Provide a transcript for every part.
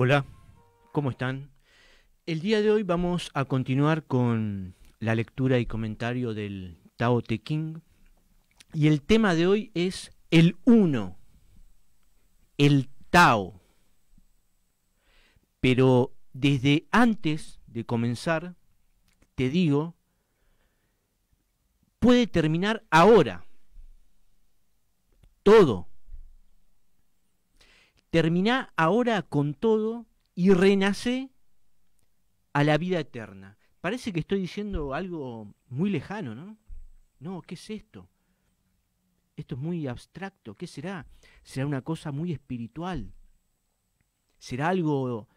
Hola, ¿cómo están? El día de hoy vamos a continuar con la lectura y comentario del Tao Te King y el tema de hoy es el uno, el Tao. Pero desde antes de comenzar, te digo, puede terminar ahora. Todo termina ahora con todo y renace a la vida eterna. Parece que estoy diciendo algo muy lejano, ¿no? No, ¿qué es esto? Esto es muy abstracto. ¿Qué será? Será una cosa muy espiritual. Será algo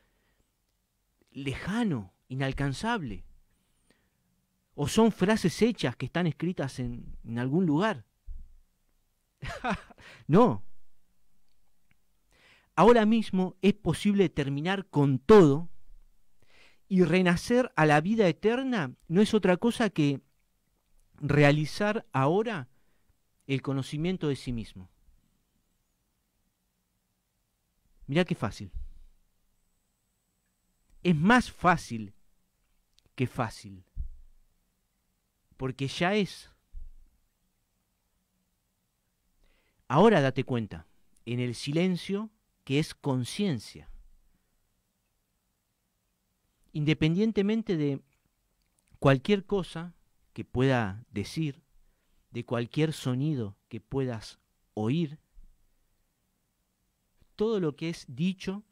lejano, inalcanzable. O son frases hechas que están escritas en, en algún lugar. no, Ahora mismo es posible terminar con todo y renacer a la vida eterna no es otra cosa que realizar ahora el conocimiento de sí mismo. Mirá qué fácil. Es más fácil que fácil. Porque ya es. Ahora date cuenta, en el silencio es conciencia. Independientemente de cualquier cosa que pueda decir, de cualquier sonido que puedas oír, todo lo que es dicho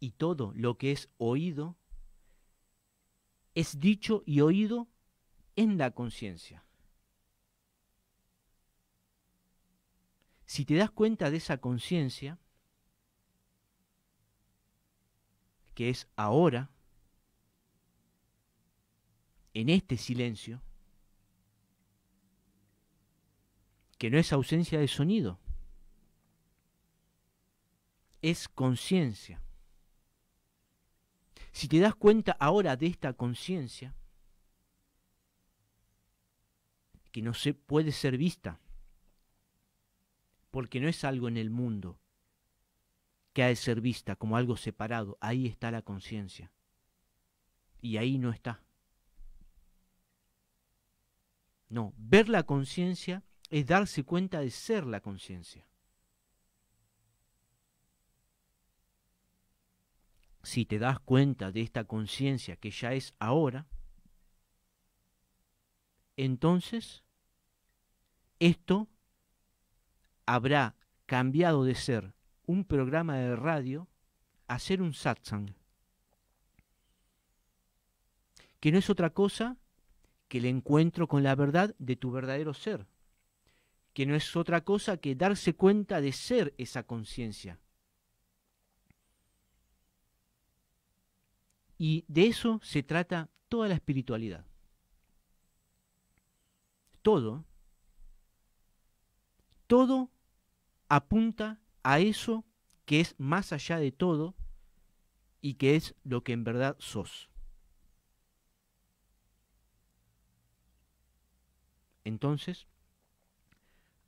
y todo lo que es oído es dicho y oído en la conciencia. Si te das cuenta de esa conciencia, que es ahora, en este silencio, que no es ausencia de sonido, es conciencia. Si te das cuenta ahora de esta conciencia, que no se puede ser vista, porque no es algo en el mundo, que ha de ser vista como algo separado, ahí está la conciencia. Y ahí no está. No, ver la conciencia es darse cuenta de ser la conciencia. Si te das cuenta de esta conciencia que ya es ahora, entonces esto habrá cambiado de ser un programa de radio, hacer un satsang, que no es otra cosa que el encuentro con la verdad de tu verdadero ser, que no es otra cosa que darse cuenta de ser esa conciencia. Y de eso se trata toda la espiritualidad. Todo, todo apunta a eso que es más allá de todo y que es lo que en verdad sos. Entonces,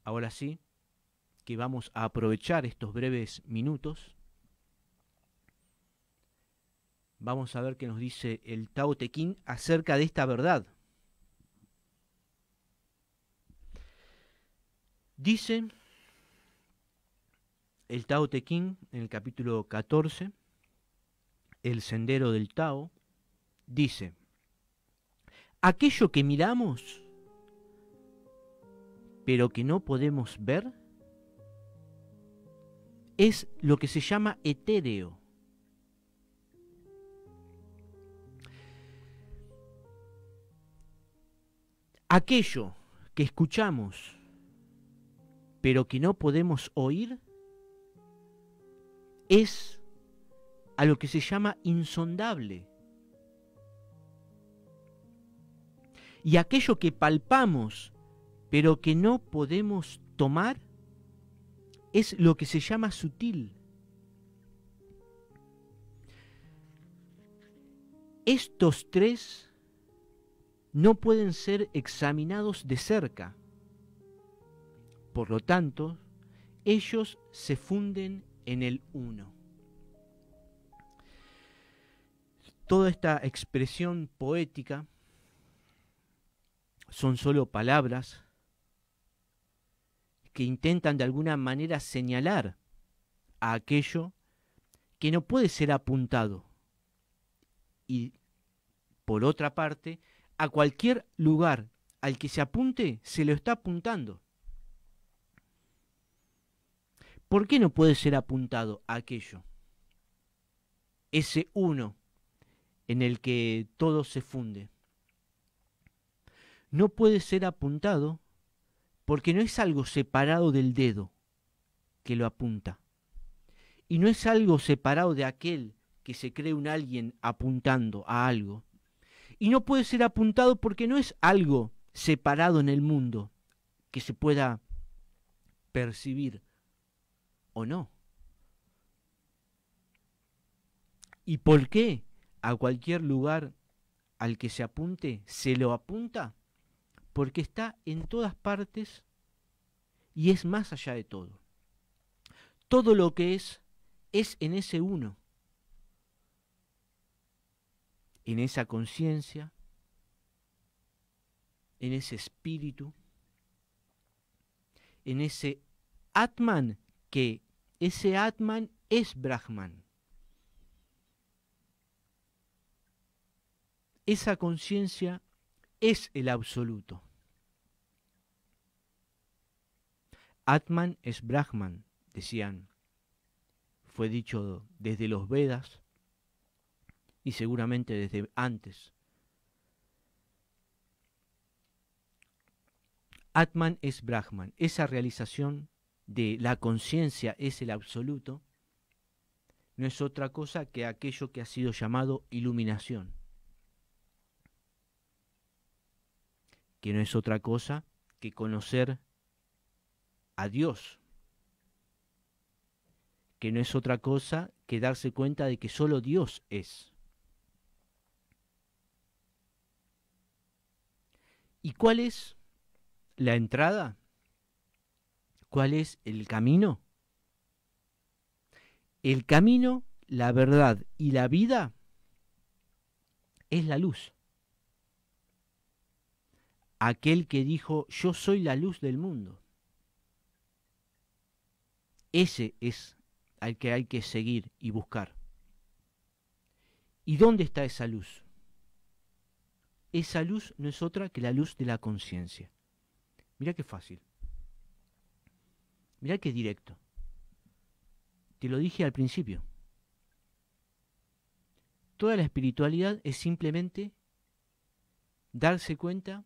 ahora sí, que vamos a aprovechar estos breves minutos, vamos a ver qué nos dice el Tao Te acerca de esta verdad. Dice el Tao Te Ching, en el capítulo 14, el sendero del Tao, dice, aquello que miramos, pero que no podemos ver, es lo que se llama etéreo. Aquello que escuchamos, pero que no podemos oír, es a lo que se llama insondable. Y aquello que palpamos, pero que no podemos tomar, es lo que se llama sutil. Estos tres no pueden ser examinados de cerca. Por lo tanto, ellos se funden en el uno. Toda esta expresión poética son solo palabras que intentan de alguna manera señalar a aquello que no puede ser apuntado y, por otra parte, a cualquier lugar al que se apunte se lo está apuntando. ¿Por qué no puede ser apuntado a aquello? Ese uno en el que todo se funde. No puede ser apuntado porque no es algo separado del dedo que lo apunta. Y no es algo separado de aquel que se cree un alguien apuntando a algo. Y no puede ser apuntado porque no es algo separado en el mundo que se pueda percibir o no. ¿Y por qué a cualquier lugar al que se apunte se lo apunta? Porque está en todas partes y es más allá de todo. Todo lo que es es en ese uno, en esa conciencia, en ese espíritu, en ese Atman que ese Atman es Brahman. Esa conciencia es el absoluto. Atman es Brahman, decían. Fue dicho desde los Vedas y seguramente desde antes. Atman es Brahman, esa realización de la conciencia es el absoluto, no es otra cosa que aquello que ha sido llamado iluminación, que no es otra cosa que conocer a Dios, que no es otra cosa que darse cuenta de que solo Dios es. ¿Y cuál es la entrada? ¿Cuál es el camino? El camino, la verdad y la vida es la luz. Aquel que dijo, yo soy la luz del mundo. Ese es al que hay que seguir y buscar. ¿Y dónde está esa luz? Esa luz no es otra que la luz de la conciencia. Mira qué fácil. Mirá que directo. Te lo dije al principio. Toda la espiritualidad es simplemente darse cuenta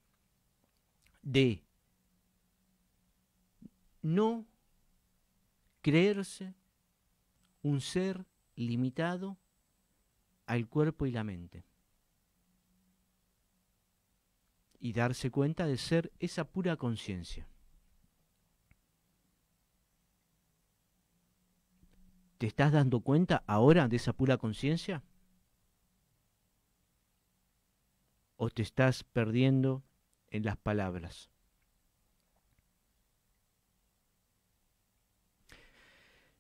de no creerse un ser limitado al cuerpo y la mente. Y darse cuenta de ser esa pura conciencia. ¿Te estás dando cuenta ahora de esa pura conciencia? ¿O te estás perdiendo en las palabras?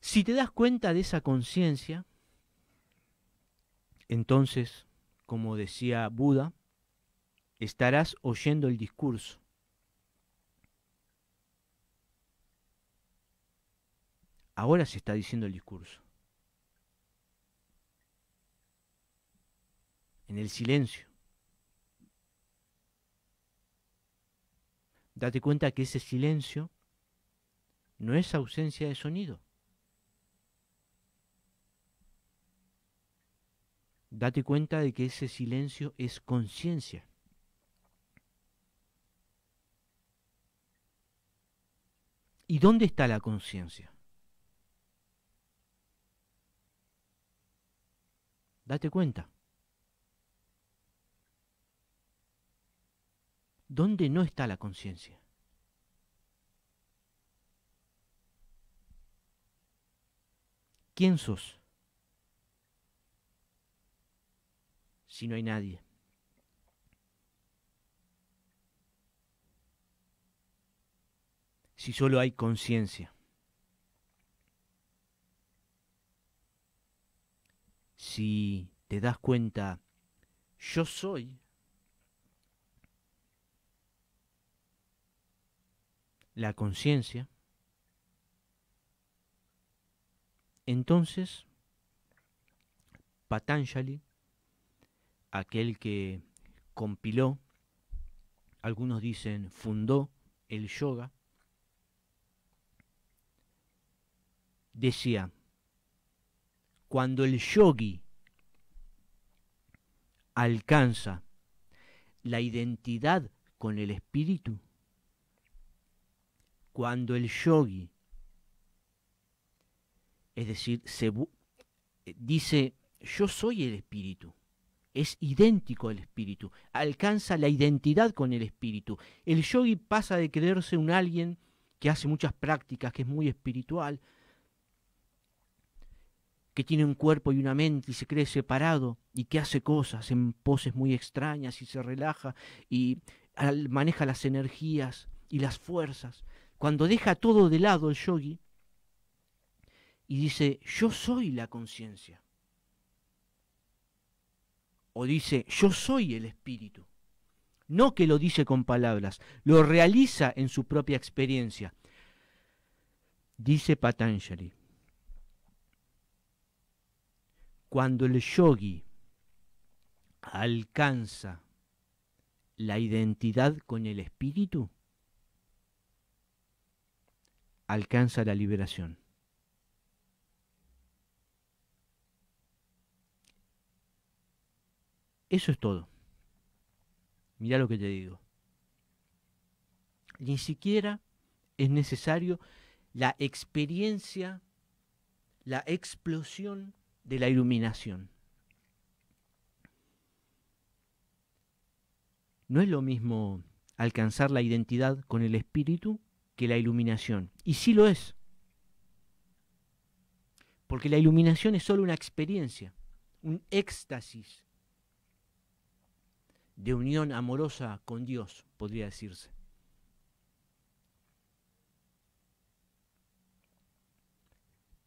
Si te das cuenta de esa conciencia, entonces, como decía Buda, estarás oyendo el discurso. ahora se está diciendo el discurso. En el silencio. Date cuenta que ese silencio no es ausencia de sonido. Date cuenta de que ese silencio es conciencia. ¿Y dónde está la conciencia? Date cuenta. ¿Dónde no está la conciencia? ¿Quién sos? Si no hay nadie. Si solo hay conciencia. si te das cuenta, yo soy, la conciencia, entonces Patanjali, aquel que compiló, algunos dicen fundó el yoga, decía, cuando el yogi alcanza la identidad con el espíritu, cuando el yogi, es decir, eh, dice, yo soy el espíritu, es idéntico al espíritu, alcanza la identidad con el espíritu. El yogi pasa de creerse un alguien que hace muchas prácticas, que es muy espiritual, que tiene un cuerpo y una mente y se cree separado y que hace cosas en poses muy extrañas y se relaja y maneja las energías y las fuerzas. Cuando deja todo de lado el yogi y dice, yo soy la conciencia. O dice, yo soy el espíritu. No que lo dice con palabras, lo realiza en su propia experiencia. Dice Patanjali, Cuando el yogi alcanza la identidad con el espíritu, alcanza la liberación. Eso es todo. Mira lo que te digo. Ni siquiera es necesario la experiencia, la explosión de la iluminación. No es lo mismo alcanzar la identidad con el espíritu que la iluminación. Y sí lo es. Porque la iluminación es solo una experiencia, un éxtasis de unión amorosa con Dios, podría decirse.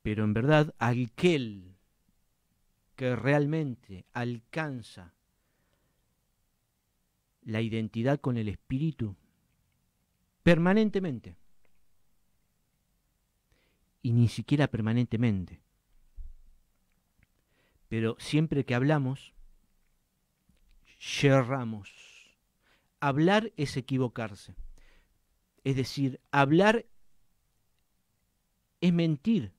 Pero en verdad, aquel que realmente alcanza la identidad con el espíritu permanentemente. Y ni siquiera permanentemente. Pero siempre que hablamos, yerramos. Hablar es equivocarse. Es decir, hablar es mentir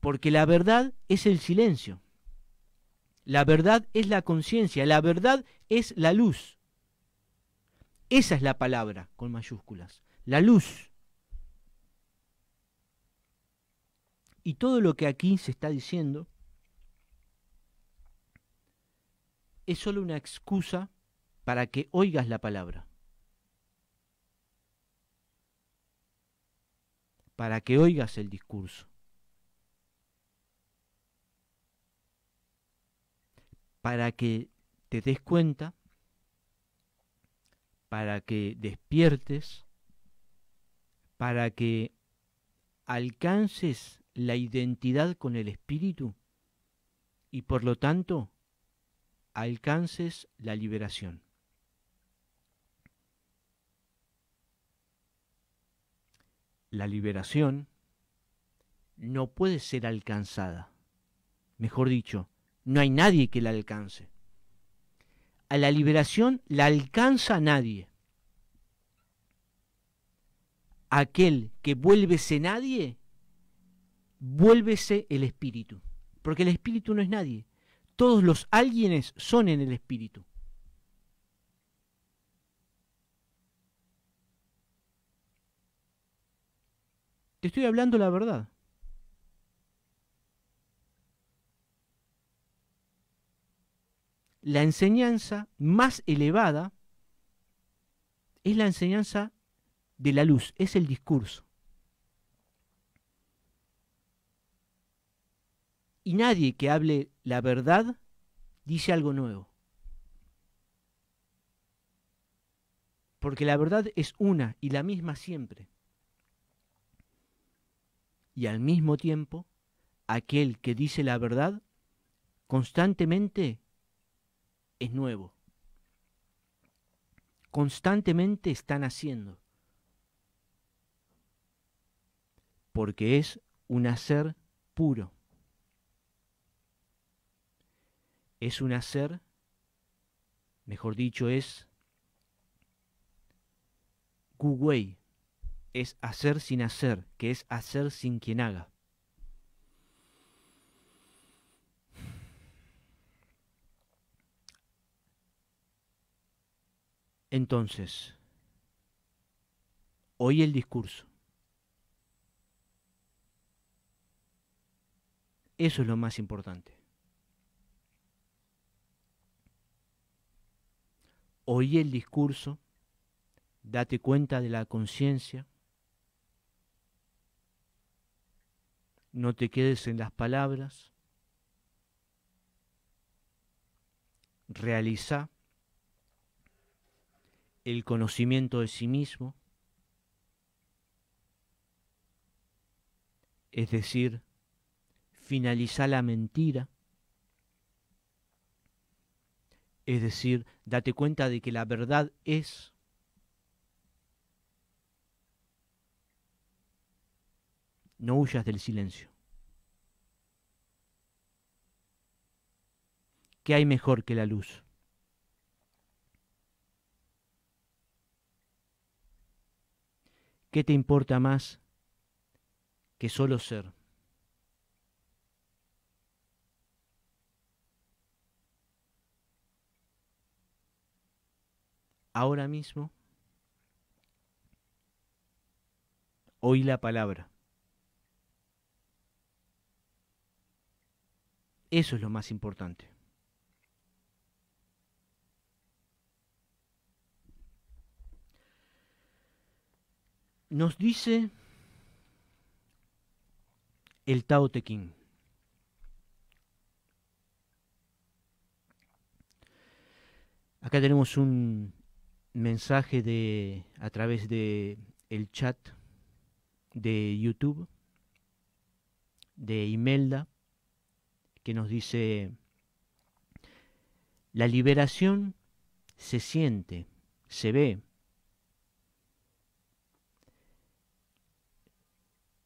porque la verdad es el silencio. La verdad es la conciencia. La verdad es la luz. Esa es la palabra con mayúsculas. La luz. Y todo lo que aquí se está diciendo es solo una excusa para que oigas la palabra. Para que oigas el discurso. para que te des cuenta, para que despiertes, para que alcances la identidad con el espíritu y por lo tanto alcances la liberación. La liberación no puede ser alcanzada. Mejor dicho, no hay nadie que la alcance. A la liberación la alcanza nadie. Aquel que vuélvese nadie, vuélvese el espíritu. Porque el espíritu no es nadie. Todos los alguienes son en el espíritu. Te estoy hablando la verdad. la enseñanza más elevada es la enseñanza de la luz, es el discurso. Y nadie que hable la verdad dice algo nuevo. Porque la verdad es una y la misma siempre. Y al mismo tiempo, aquel que dice la verdad constantemente es nuevo. Constantemente están haciendo. Porque es un hacer puro. Es un hacer, mejor dicho, es guwei, es hacer sin hacer, que es hacer sin quien haga. Entonces, oí el discurso. Eso es lo más importante. Oí el discurso, date cuenta de la conciencia, no te quedes en las palabras, realiza el conocimiento de sí mismo, es decir, finaliza la mentira, es decir, date cuenta de que la verdad es, no huyas del silencio. ¿Qué hay mejor que la luz? ¿Qué te importa más que solo ser? Ahora mismo, oí la palabra. Eso es lo más importante. nos dice el Tao Te Ching. Acá tenemos un mensaje de a través de el chat de YouTube de Imelda que nos dice la liberación se siente, se ve,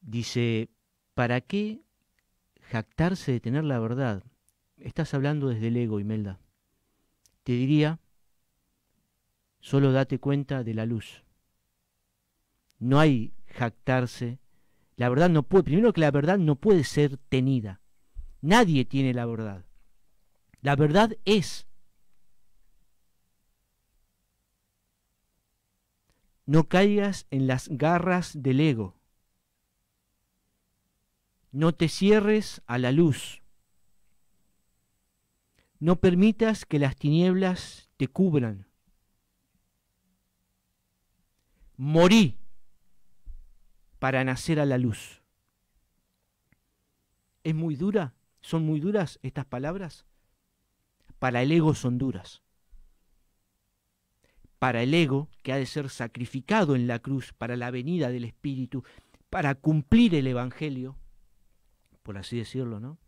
Dice, ¿para qué jactarse de tener la verdad? Estás hablando desde el ego, Imelda. Te diría, solo date cuenta de la luz. No hay jactarse. La verdad no puede, primero que la verdad no puede ser tenida. Nadie tiene la verdad. La verdad es. No caigas en las garras del ego. No te cierres a la luz. No permitas que las tinieblas te cubran. Morí para nacer a la luz. ¿Es muy dura? ¿Son muy duras estas palabras? Para el ego son duras. Para el ego, que ha de ser sacrificado en la cruz para la venida del Espíritu, para cumplir el Evangelio, por así decirlo, ¿no?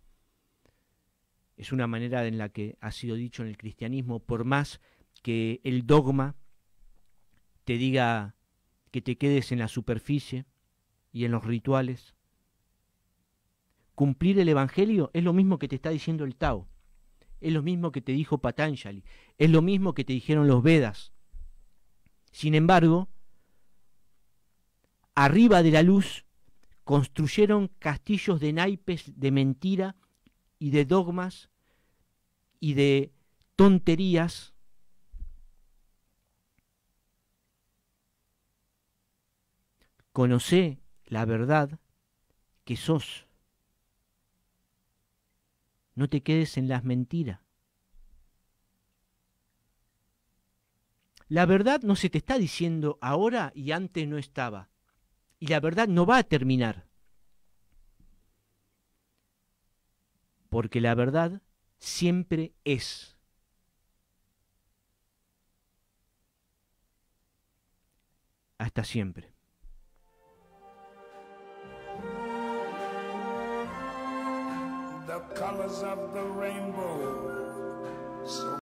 Es una manera en la que ha sido dicho en el cristianismo, por más que el dogma te diga que te quedes en la superficie y en los rituales, cumplir el Evangelio es lo mismo que te está diciendo el Tao, es lo mismo que te dijo Patanjali, es lo mismo que te dijeron los Vedas. Sin embargo, arriba de la luz construyeron castillos de naipes de mentira y de dogmas y de tonterías. Conocé la verdad que sos. No te quedes en las mentiras. La verdad no se te está diciendo ahora y antes no estaba y la verdad no va a terminar. Porque la verdad siempre es. Hasta siempre.